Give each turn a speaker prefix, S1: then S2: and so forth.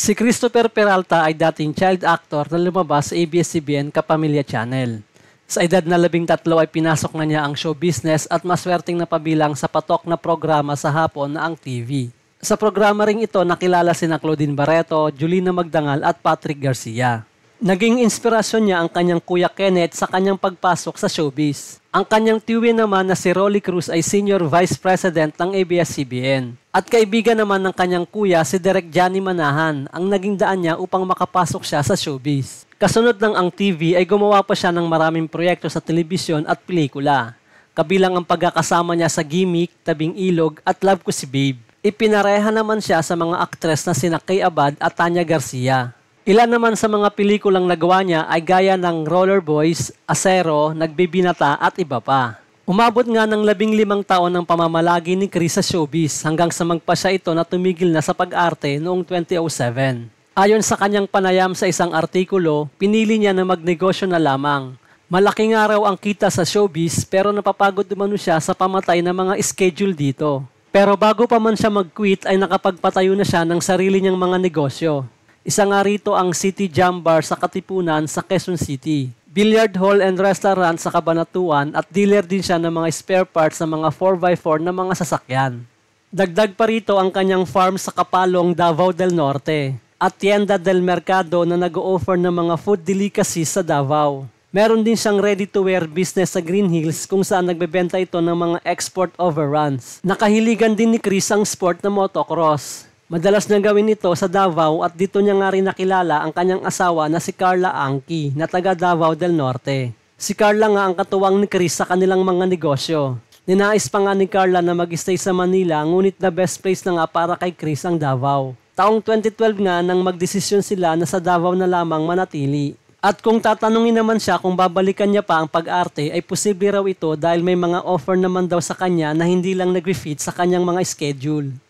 S1: Si Christopher Peralta ay dating child actor na lumabas sa ABS-CBN Kapamilya Channel. Sa edad na labing tatlo ay pinasok na niya ang show business at maswerting na pabilang sa patok na programa sa hapon na ang TV. Sa programa ring ito nakilala si Claudine Barreto, Julina Magdangal at Patrick Garcia. Naging inspirasyon niya ang kanyang kuya Kenneth sa kanyang pagpasok sa showbiz. Ang kanyang tiwi naman na si Rolly Cruz ay Senior Vice President ng ABS-CBN. At kaibigan naman ng kanyang kuya si Direk Johnny Manahan ang naging daan niya upang makapasok siya sa showbiz. Kasunod ng ang TV ay gumawa pa siya ng maraming proyekto sa telebisyon at pelikula. Kabilang ang pagkakasama niya sa Gimmick, Tabing Ilog at Love Ko Si Babe. Ipinareha naman siya sa mga aktres na sina Kay Abad at Tanya Garcia. Ilan naman sa mga pelikulang nagawa niya ay gaya ng Roller Boys, Asero, Nagbibinata at iba pa. Umabot nga ng labing limang taon ang pamamalagi ni Chris sa showbiz hanggang sa magpa siya ito na tumigil na sa pag-arte noong 2007. Ayon sa kanyang panayam sa isang artikulo, pinili niya na magnegosyo na lamang. Malaki nga raw ang kita sa showbiz pero napapagod umano siya sa pamatay ng mga schedule dito. Pero bago pa man siya mag-quit ay nakapagpatayo na siya ng sarili niyang mga negosyo. Isa nga rito ang City Jam Bar sa Katipunan sa Quezon City. Billiard hall and restaurant sa Kabanatuan at dealer din siya ng mga spare parts sa mga 4x4 na mga sasakyan. Dagdag pa rito ang kanyang farm sa Kapalong, Davao del Norte at Tienda del Mercado na nag-o-offer ng mga food delicacies sa Davao. Meron din siyang ready-to-wear business sa Green Hills kung saan nagbebenta ito ng mga export overruns. Nakahiligan din ni Chris ang sport na motocross. Madalas niyang gawin ito sa Davao at dito niya nga rin nakilala ang kanyang asawa na si Carla Angki na taga Davao del Norte. Si Carla nga ang katuwang ni Chris sa kanilang mga negosyo. Ninais pa nga ni Carla na mag-stay sa Manila ngunit na best place na nga para kay Chris ang Davao. Taong 2012 nga nang magdesisyon sila na sa Davao na lamang manatili. At kung tatanungin naman siya kung babalikan niya pa ang pag-arte ay posible raw ito dahil may mga offer naman daw sa kanya na hindi lang nag-fit sa kanyang mga schedule.